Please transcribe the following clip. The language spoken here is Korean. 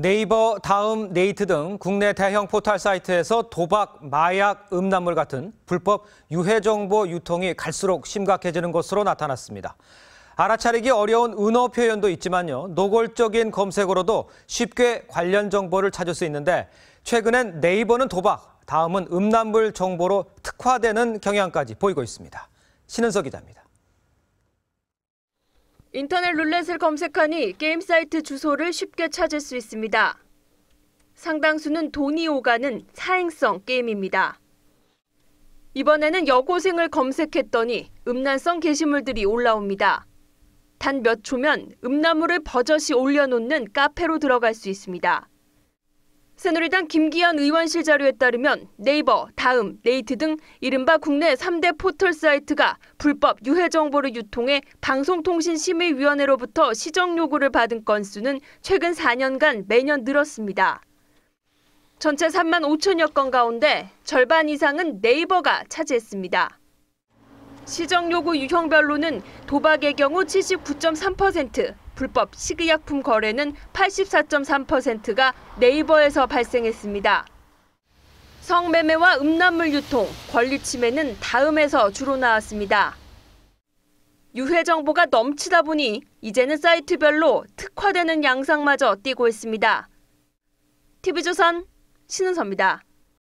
네이버, 다음, 네이트 등 국내 대형 포털 사이트에서 도박, 마약, 음란물 같은 불법 유해 정보 유통이 갈수록 심각해지는 것으로 나타났습니다. 알아차리기 어려운 은어 표현도 있지만요. 노골적인 검색으로도 쉽게 관련 정보를 찾을 수 있는데 최근엔 네이버는 도박, 다음은 음란물 정보로 특화되는 경향까지 보이고 있습니다. 신은석 기자입니다. 인터넷 룰렛을 검색하니 게임 사이트 주소를 쉽게 찾을 수 있습니다. 상당수는 돈이 오가는 사행성 게임입니다. 이번에는 여고생을 검색했더니 음란성 게시물들이 올라옵니다. 단 몇 초면 음란물을 버젓이 올려놓는 카페로 들어갈 수 있습니다. 새누리당 김기현 의원실 자료에 따르면 네이버, 다음, 네이트 등 이른바 국내 3대 포털 사이트가 불법 유해 정보를 유통해 방송통신심의위원회로부터 시정 요구를 받은 건수는 최근 4년간 매년 늘었습니다. 전체 3만 5천여 건 가운데 절반 이상은 네이버가 차지했습니다. 시정 요구 유형별로는 도박의 경우 79.3%, 불법 식이약품 거래는 84.3%가 네이버에서 발생했습니다. 성매매와 음란물 유통, 권리 침해는 다음에서 주로 나왔습니다. 유해 정보가 넘치다 보니 이제는 사이트별로 특화되는 양상마저 띄고 있습니다. TV조선 신은서입니다.